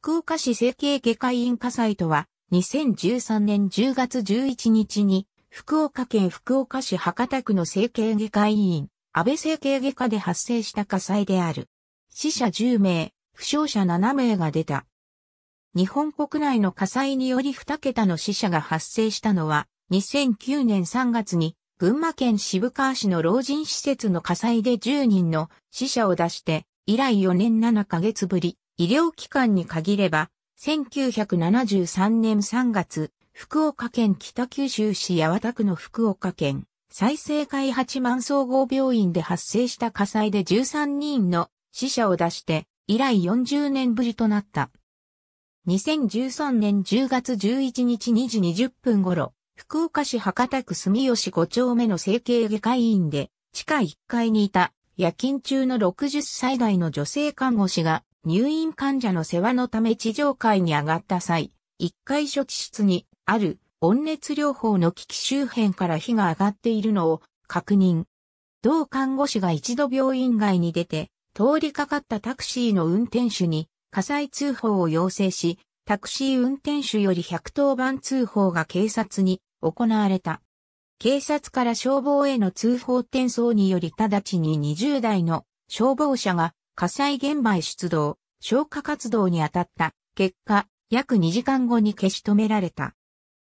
福岡市整形外科医院火災とは、2013年10月11日に、福岡県福岡市博多区の整形外科医院、安倍整形外科で発生した火災である。死者10名、負傷者7名が出た。日本国内の火災により2桁の死者が発生したのは、2009年3月に、群馬県渋川市の老人施設の火災で10人の死者を出して、以来4年7ヶ月ぶり、医療機関に限れば、1973年3月、福岡県北九州市八幡区の福岡県再生会八万総合病院で発生した火災で13人の死者を出して以来40年ぶりとなった。2013年10月11日2時20分頃、福岡市博多区住吉5丁目の整形外科医院で地下1階にいた夜勤中の60歳代の女性看護師が入院患者の世話のため地上階に上がった際、1階処置室にある温熱療法の機器周辺から火が上がっているのを確認。同看護師が一度病院外に出て、通りかかったタクシーの運転手に火災通報を要請し、タクシー運転手より110番通報が警察に行われた。警察から消防への通報転送により直ちに20代の消防車が火災現場へ出動、消火活動に当たった結果、約2時間後に消し止められた。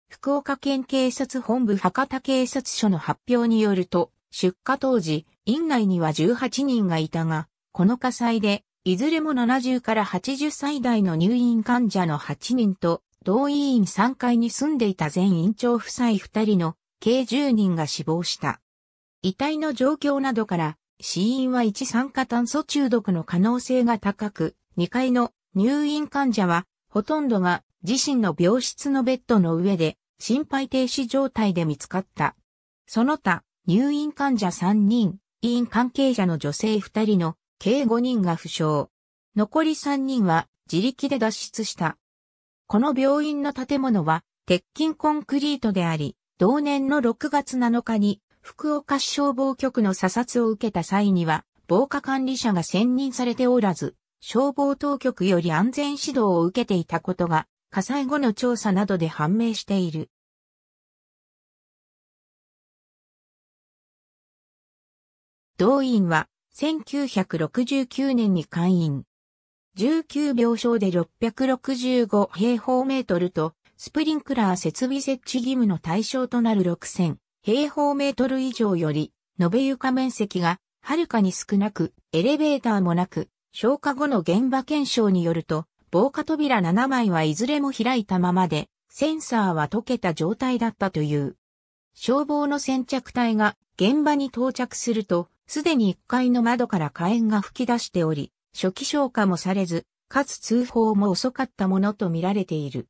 福岡県警察本部博多警察署の発表によると、出火当時、院内には18人がいたが、この火災で、いずれも70から80歳代の入院患者の8人と、同委員3階に住んでいた全院長夫妻2人の計10人が死亡した。遺体の状況などから、死因は一酸化炭素中毒の可能性が高く、2階の入院患者は、ほとんどが自身の病室のベッドの上で、心肺停止状態で見つかった。その他、入院患者3人、医院関係者の女性2人の計5人が負傷。残り3人は自力で脱出した。この病院の建物は鉄筋コンクリートであり、同年の6月7日に福岡市消防局の査察を受けた際には、防火管理者が選任されておらず、消防当局より安全指導を受けていたことが、火災後の調査などで判明している。動員は、1969年に会員。19病床で665平方メートルと、スプリンクラー設備設置義務の対象となる6000平方メートル以上より、延べ床面積が、はるかに少なく、エレベーターもなく、消火後の現場検証によると、防火扉7枚はいずれも開いたままで、センサーは溶けた状態だったという。消防の先着隊が現場に到着すると、すでに1階の窓から火炎が吹き出しており、初期消火もされず、かつ通報も遅かったものとみられている。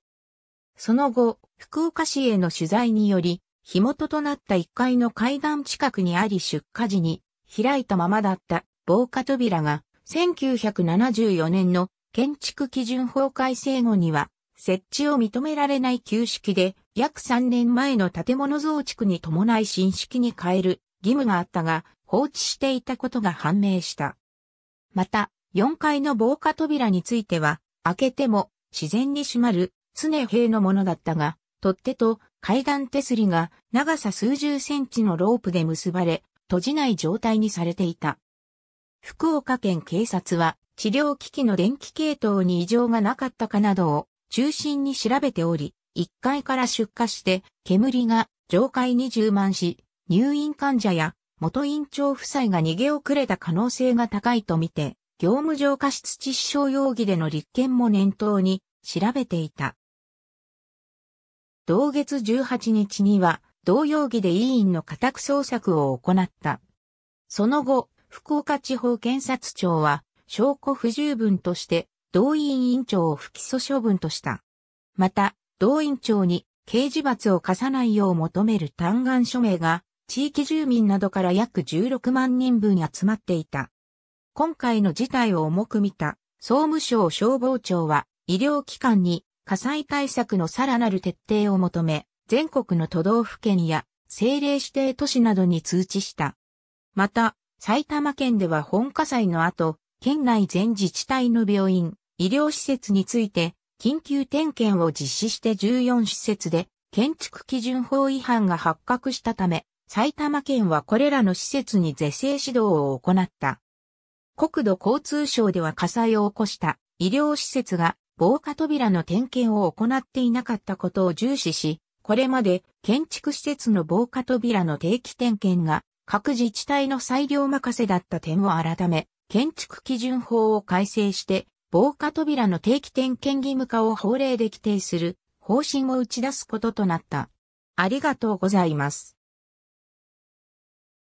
その後、福岡市への取材により、火元となった1階の階段近くにあり出火時に開いたままだった防火扉が1974年の建築基準法改正後には設置を認められない旧式で約3年前の建物増築に伴い新式に変える義務があったが放置していたことが判明した。また4階の防火扉については開けても自然に閉まる常平のものだったが取っ手と階段手すりが長さ数十センチのロープで結ばれ、閉じない状態にされていた。福岡県警察は治療機器の電気系統に異常がなかったかなどを中心に調べており、1階から出火して煙が上階に充満し、入院患者や元院長夫妻が逃げ遅れた可能性が高いとみて、業務上過失致死傷容疑での立件も念頭に調べていた。同月18日には、同容疑で委員の家宅捜索を行った。その後、福岡地方検察庁は、証拠不十分として、同委員委員長を不起訴処分とした。また、同委員長に刑事罰を課さないよう求める嘆願署名が、地域住民などから約16万人分集まっていた。今回の事態を重く見た、総務省消防庁は、医療機関に火災対策のさらなる徹底を求め、全国の都道府県や政令指定都市などに通知した。また、埼玉県では本火災の後、県内全自治体の病院、医療施設について、緊急点検を実施して14施設で、建築基準法違反が発覚したため、埼玉県はこれらの施設に是正指導を行った。国土交通省では火災を起こした医療施設が防火扉の点検を行っていなかったことを重視し、これまで建築施設の防火扉の定期点検が各自治体の裁量任せだった点を改め、建築基準法を改正して、防火扉の定期点検義務化を法令で規定する方針を打ち出すこととなった。ありがとうございます。